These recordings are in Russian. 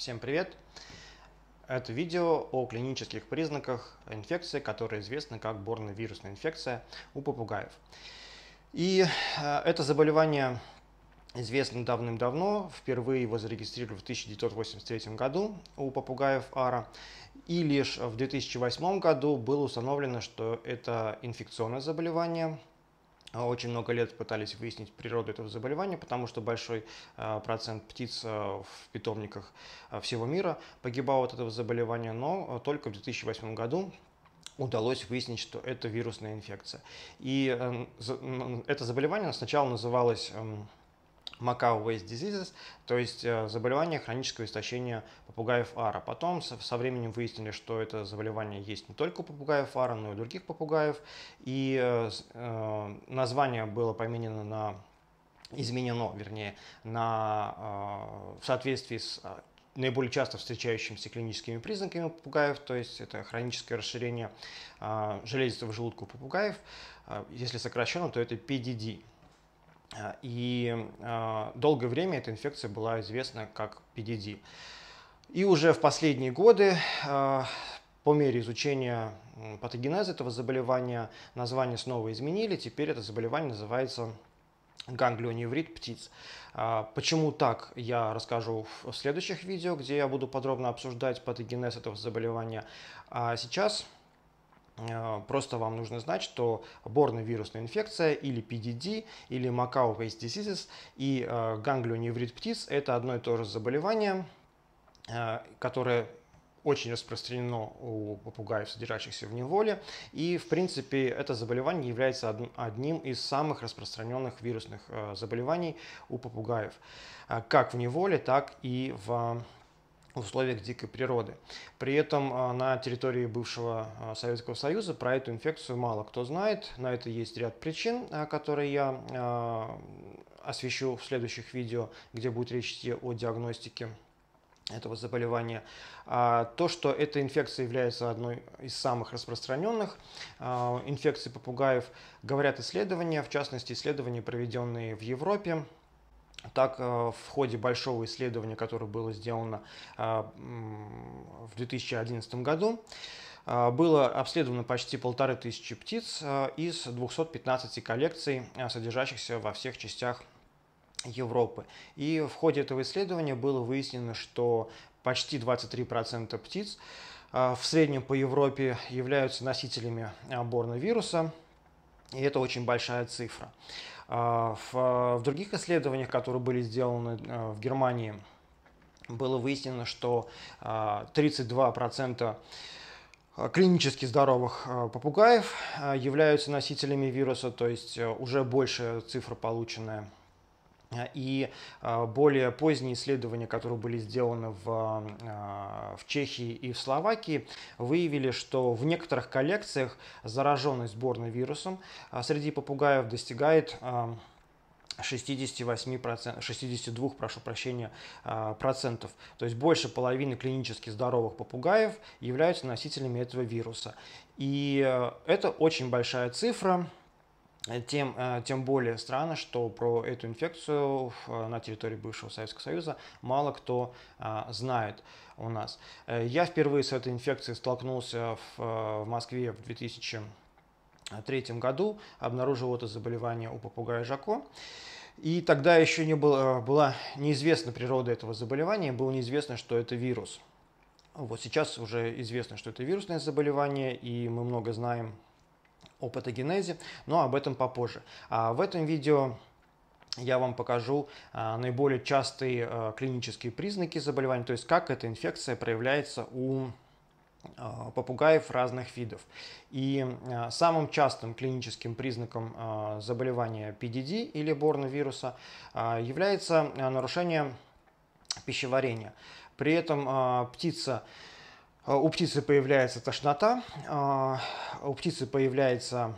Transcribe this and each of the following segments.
Всем привет! Это видео о клинических признаках инфекции, которая известна как вирусная инфекция у попугаев. И э, это заболевание известно давным-давно, впервые его зарегистрировали в 1983 году у попугаев ара, и лишь в 2008 году было установлено, что это инфекционное заболевание – а очень много лет пытались выяснить природу этого заболевания, потому что большой а, процент птиц а, в питомниках всего мира погибал от этого заболевания, но только в 2008 году удалось выяснить, что это вирусная инфекция. И эм, это заболевание сначала называлось эм, Macau Waste Diseases, то есть э, заболевание хронического истощения попугаев ара. Потом со временем выяснили, что это заболевание есть не только у попугаев ара, но и у других попугаев. И э, э, название было поменено на изменено, вернее, на, в соответствии с наиболее часто встречающимися клиническими признаками попугаев, то есть это хроническое расширение железистого желудка у попугаев, если сокращенно, то это PDD. Э, и э, долгое время эта инфекция была известна как PDD. И уже в последние годы э, по мере изучения патогенеза этого заболевания название снова изменили. Теперь это заболевание называется ганглионеврит птиц. Почему так, я расскажу в следующих видео, где я буду подробно обсуждать патогенез этого заболевания. А сейчас а, просто вам нужно знать, что борная вирусная инфекция или PDD, или Macau Waste Diseases и а, ганглионеврит птиц – это одно и то же заболевание, а, которое очень распространено у попугаев, содержащихся в неволе. И, в принципе, это заболевание является одним из самых распространенных вирусных заболеваний у попугаев, как в неволе, так и в в условиях дикой природы. При этом а, на территории бывшего а, Советского Союза про эту инфекцию мало кто знает. На это есть ряд причин, а, которые я освещу в следующих видео, где будет речь идти о диагностике этого заболевания. То, что эта инфекция является одной из самых распространенных инфекций попугаев, говорят исследования, в частности исследования, проведенные в Европе, так, э, в ходе большого исследования, которое было сделано э, в 2011 году, э, было обследовано почти полторы тысячи птиц из 215 коллекций, содержащихся во всех частях Европы. И в ходе этого исследования было выяснено, что почти 23% птиц в среднем по Европе являются носителями борновируса вируса и это очень большая цифра. А, в других исследованиях, которые были сделаны а, в Германии, было выяснено, что 32% а, клинически здоровых попугаев являются носителями вируса, то есть уже большая цифра, полученная Э, и э, более поздние исследования, которые были сделаны в, э, в Чехии и в Словакии, выявили, что в некоторых коллекциях зараженность сборной вирусом среди попугаев достигает 68%, эм, 62, прошу прощения, процентов. То есть больше половины клинически здоровых попугаев являются носителями этого вируса. И это очень большая цифра. Тем, э, тем более странно, что про эту инфекцию э, на территории бывшего Советского Союза мало кто э, знает у нас. Я впервые с этой инфекцией столкнулся в Москве в 2003 году, обнаружил это заболевание у попугая Жако. И тогда еще не было, была неизвестна природа этого заболевания, было неизвестно, что это вирус. Вот сейчас уже известно, что это вирусное заболевание, и мы много знаем о патогенезе, но об этом попозже. А в этом видео я вам покажу а, наиболее частые а, клинические признаки заболевания, то есть как эта инфекция проявляется у а, попугаев разных видов. И а, самым частым клиническим признаком а, заболевания PDD или борновируса а, является нарушение пищеварения. При этом птица а, у птицы появляется тошнота, а, у птицы появляется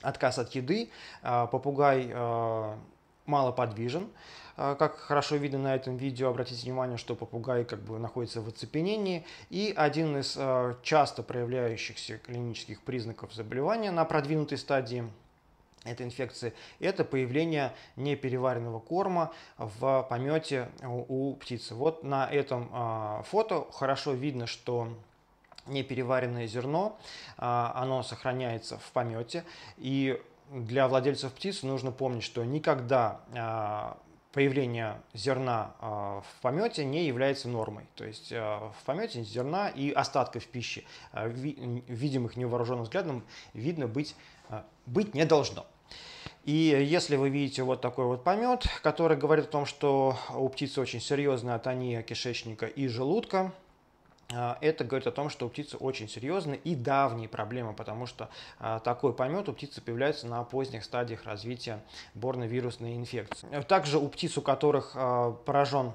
отказ от еды, а, попугай мало подвижен. Как хорошо видно на этом видео, обратите внимание, что попугай как бы находится в оцепенении. И один из часто проявляющихся клинических признаков заболевания на продвинутой стадии – этой инфекции, это появление непереваренного корма в помете у птицы. Вот на этом а, фото хорошо видно, что непереваренное зерно, а, оно сохраняется в помете, и для владельцев птиц нужно помнить, что никогда а, появление зерна а, в помете не является нормой. То есть а, в помете зерна и остатков пищи, а, видимых невооруженным взглядом, видно быть, быть не должно. И если вы видите вот такой вот помет, который говорит о том, что у птицы очень серьезная атония кишечника и желудка, а, это говорит о том, что у птицы очень серьезная и давние проблемы, потому что а, такой помет у птицы появляется на поздних стадиях развития борновирусной инфекции. Также у птиц, у которых а, поражен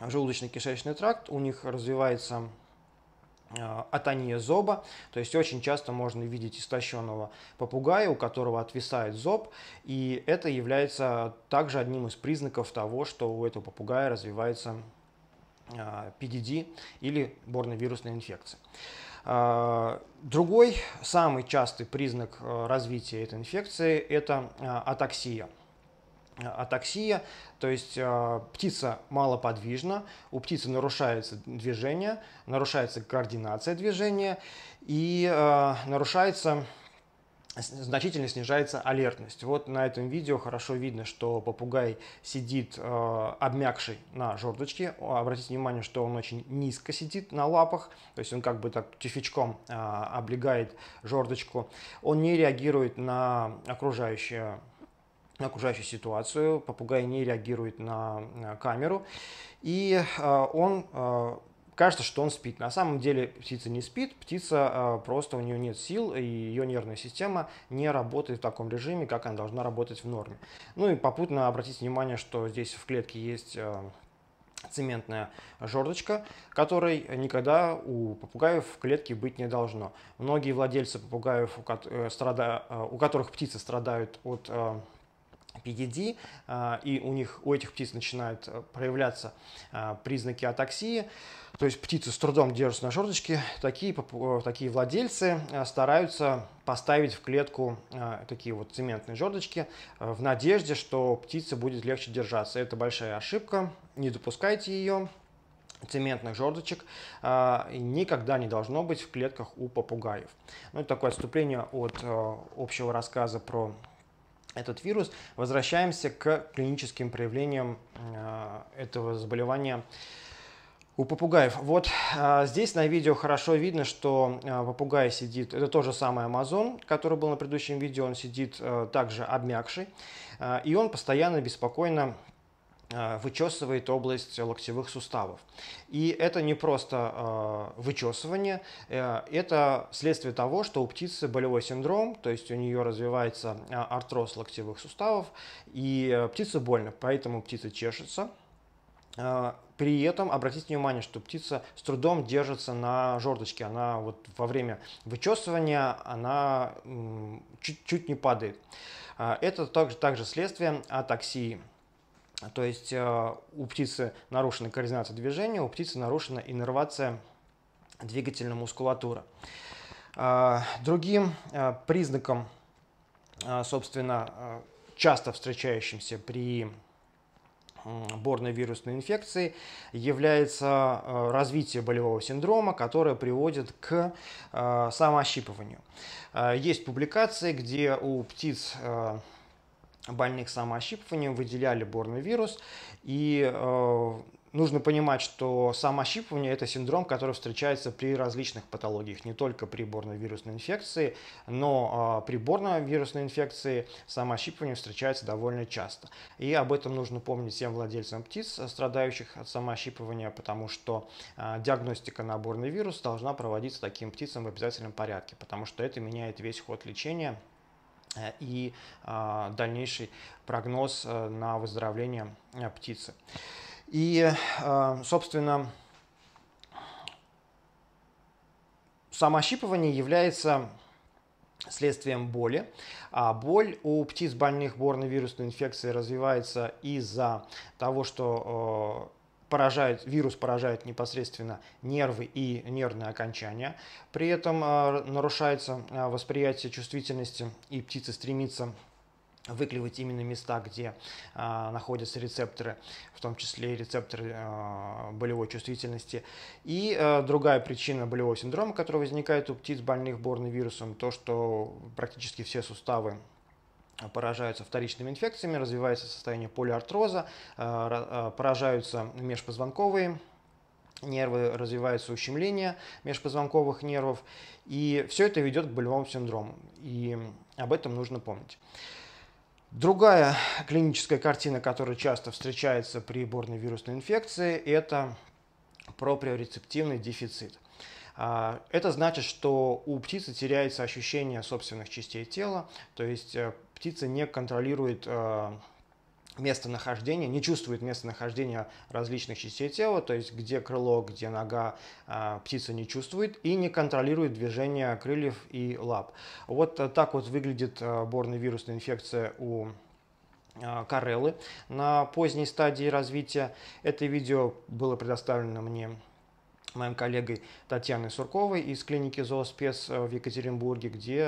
желудочно-кишечный тракт, у них развивается атония зоба, то есть очень часто можно видеть истощенного попугая, у которого отвисает зоб, и это является также одним из признаков того, что у этого попугая развивается а, PDD или борновирусной инфекции. А, другой самый частый признак э, развития этой инфекции – это а, атаксия атаксия, то есть э, птица малоподвижна, у птицы нарушается движение, нарушается координация движения и нарушается значительно снижается алертность. Вот на этом видео хорошо видно, что попугай сидит э, обмякший на жердочке. Обратите внимание, что он очень низко сидит на лапах, то есть он как бы так тюфячком э, облегает жердочку. Он не реагирует на окружающую на окружающую ситуацию, попугай не реагирует на камеру, и э, он э, кажется, что он спит. На самом деле птица не спит, птица а, просто у нее нет сил, и ее нервная система не работает в таком режиме, как она должна работать в норме. Ну и попутно обратите внимание, что здесь в клетке есть а, цементная жердочка, которой никогда у попугаев в клетке быть не должно. Многие владельцы попугаев, у э, э, которых птицы страдают от а, PED, э, и у них у этих птиц начинают э, проявляться э, признаки атаксии, то есть птицы с трудом держатся на жердочке. Такие, такие владельцы стараются поставить в клетку такие вот цементные жердочки в надежде, что птице будет легче держаться. Это большая ошибка, не допускайте ее цементных жердочек никогда не должно быть в клетках у попугаев. Ну, это такое отступление от общего рассказа про этот вирус. Возвращаемся к клиническим проявлениям э, этого заболевания у попугаев. Вот э, здесь на видео хорошо видно, что э, попугай сидит, это тоже самый Амазон, который был на предыдущем видео, он сидит также обмякший, и он постоянно беспокойно Э, вычесывает область локтевых суставов. И это не просто э, вычесывание, э, это следствие того, что у птицы болевой синдром, то есть у нее развивается артроз локтевых суставов, и птица больно, поэтому птица чешется. При этом обратите внимание, что птица с трудом держится на жердочке. Она вот во время вычесывания она чуть-чуть не падает. Это также, также следствие атаксии. То есть э, у птицы нарушена координация движения, у птицы нарушена иннервация двигательной мускулатуры. Э, другим э, признаком, собственно, часто встречающимся при борной вирусной инфекции является развитие болевого синдрома, которое приводит к самоощипыванию. Есть публикации, где у птиц больных самоощипыванием, выделяли борный вирус. И э, нужно понимать, что самоощипывание – это синдром, который встречается при различных патологиях, не только при борной вирусной инфекции, но э, при вирусной инфекции самоощипывание встречается довольно часто. И об этом нужно помнить всем владельцам птиц, страдающих от самоощипывания, потому что э, диагностика на борный вирус должна проводиться таким птицам в обязательном порядке, потому что это меняет весь ход лечения и а, дальнейший прогноз э, на выздоровление э, птицы. И, э, собственно, самощипывание является следствием боли. А боль у птиц больных борновирусной инфекцией развивается из-за того, что поражает, вирус поражает непосредственно нервы и нервные окончания. При этом э, нарушается э, восприятие чувствительности, и птица стремится выклевать именно места, где э, находятся рецепторы, в том числе и рецепторы э, болевой чувствительности. И э, другая причина болевого синдрома, который возникает у птиц больных вирусом, то, что практически все суставы поражаются вторичными инфекциями, развивается состояние полиартроза, э, э, поражаются межпозвонковые нервы, развивается ущемление межпозвонковых нервов, и все это ведет к болевому синдрому, и об этом нужно помнить. Другая клиническая картина, которая часто встречается при борной вирусной инфекции, это проприорецептивный дефицит. А, это значит, что у птицы теряется ощущение собственных частей тела, то есть э, птица не контролирует э, местонахождение, не чувствует местонахождение различных частей тела, то есть где крыло, где нога, э, птица не чувствует и не контролирует движение крыльев и лап. Вот э, так вот выглядит э, борная вирусная инфекция у Кареллы на поздней стадии развития. Это видео было предоставлено мне моим коллегой Татьяной Сурковой из клиники Зооспец в Екатеринбурге, где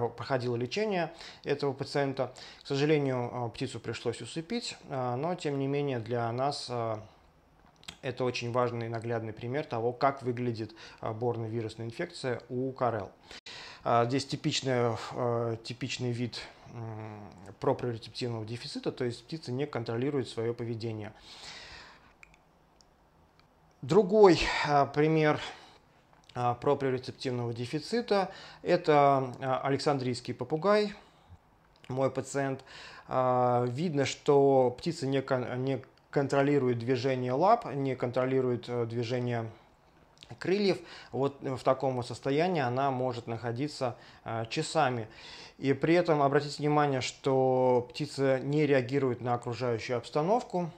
проходило лечение этого пациента. К сожалению, а, птицу пришлось усыпить, а, но тем не менее для нас а, это очень важный наглядный пример того, как выглядит борно-вирусная инфекция у корел. Здесь типичный, типичный вид проприорецептивного дефицита, то есть птица не контролирует свое поведение. Другой пример – а, проприорецептивного дефицита. Это а, Александрийский попугай, мой пациент. А, видно, что птица не, кон не контролирует движение лап, не контролирует э, движение крыльев. Вот э, в таком вот состоянии она может находиться э, часами. И при этом обратите внимание, что птица не реагирует на окружающую обстановку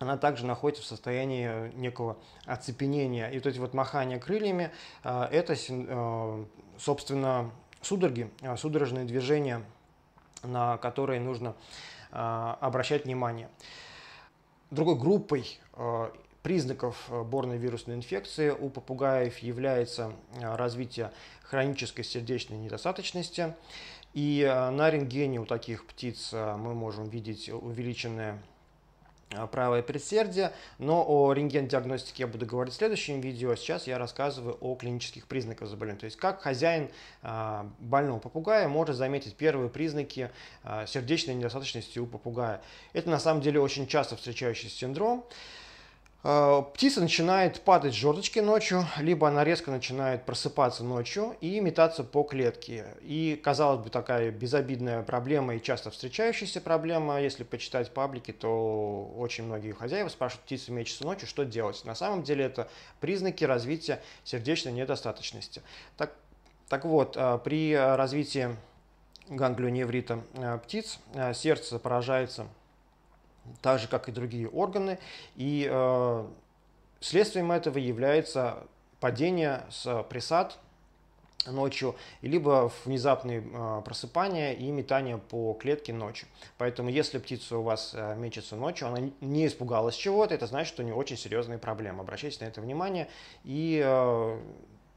она также находится в состоянии э, некого оцепенения. И вот эти вот махания крыльями э, – это, э, собственно, судороги, судорожные движения, на которые нужно обращать внимание. Другой группой признаков борной вирусной инфекции у попугаев является развитие хронической сердечной недостаточности. И на рентгене у таких птиц мы можем видеть увеличенное а, правое предсердие, но о рентген-диагностике я буду говорить в следующем видео. Сейчас я рассказываю о клинических признаках заболевания, то есть как хозяин а, больного попугая может заметить первые признаки а, сердечной недостаточности у попугая. Это на самом деле очень часто встречающийся синдром. А, птица начинает падать с жердочки ночью, либо она резко начинает просыпаться ночью и метаться по клетке. И, казалось бы, такая безобидная проблема и часто встречающаяся проблема, если почитать паблики, то очень многие хозяева спрашивают, птица мечется ночью, что делать? На самом деле это признаки развития сердечной недостаточности. Так, так вот, а, при развитии ганглионеврита а, птиц сердце поражается так же, как и другие органы. И э, следствием этого является падение с присад ночью, либо внезапные э, просыпания и метание по клетке ночью. Поэтому если птица у вас э, мечется ночью, она не испугалась чего-то, это значит, что у нее очень серьезные проблемы. Обращайте на это внимание и э,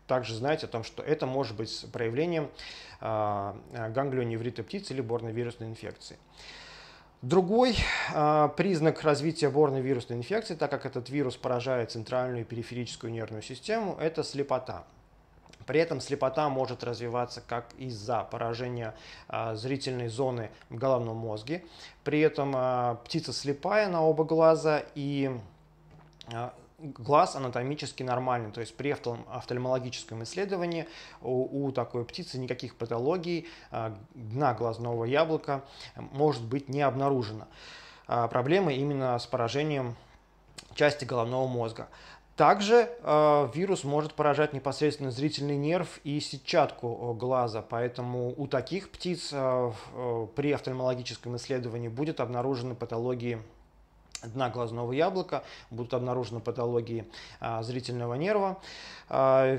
также знайте о том, что это может быть проявлением э, э, ганглионеврита птицы или борной вирусной инфекции. Другой э, признак развития ворной вирусной инфекции, так как этот вирус поражает центральную и периферическую нервную систему, это слепота. При этом слепота может развиваться как из-за поражения э, зрительной зоны в головном мозге. При этом э, птица слепая на оба глаза и глаз анатомически нормальный, то есть при офтальмологическом исследовании у, у такой птицы никаких патологий а, дна глазного яблока может быть не обнаружено. А, Проблемы именно с поражением части головного мозга. Также э, вирус может поражать непосредственно зрительный нерв и сетчатку глаза, поэтому у таких птиц э, при офтальмологическом исследовании будет обнаружены патологии дна глазного яблока, будут обнаружены патологии а, зрительного нерва а,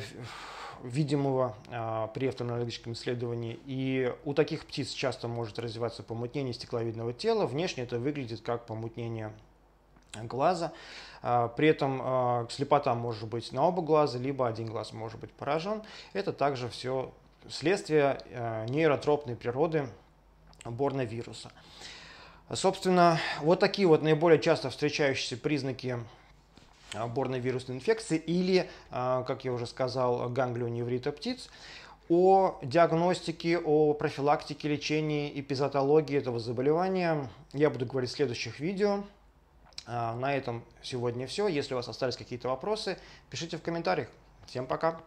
видимого а, при офтальмологическом исследовании. И у таких птиц часто может развиваться помутнение стекловидного тела. Внешне это выглядит как помутнение глаза. при этом слепота может быть на оба глаза, либо один глаз может быть поражен. Это также все следствие нейротропной природы борновируса. вируса. Собственно, вот такие вот наиболее часто встречающиеся признаки а, борной вирусной инфекции или, а, как я уже сказал, ганглионеврита птиц. О диагностике, о профилактике, лечении и эпизотологии этого заболевания я буду говорить в следующих видео. А, на этом сегодня все. Если у вас остались какие-то вопросы, пишите в комментариях. Всем пока!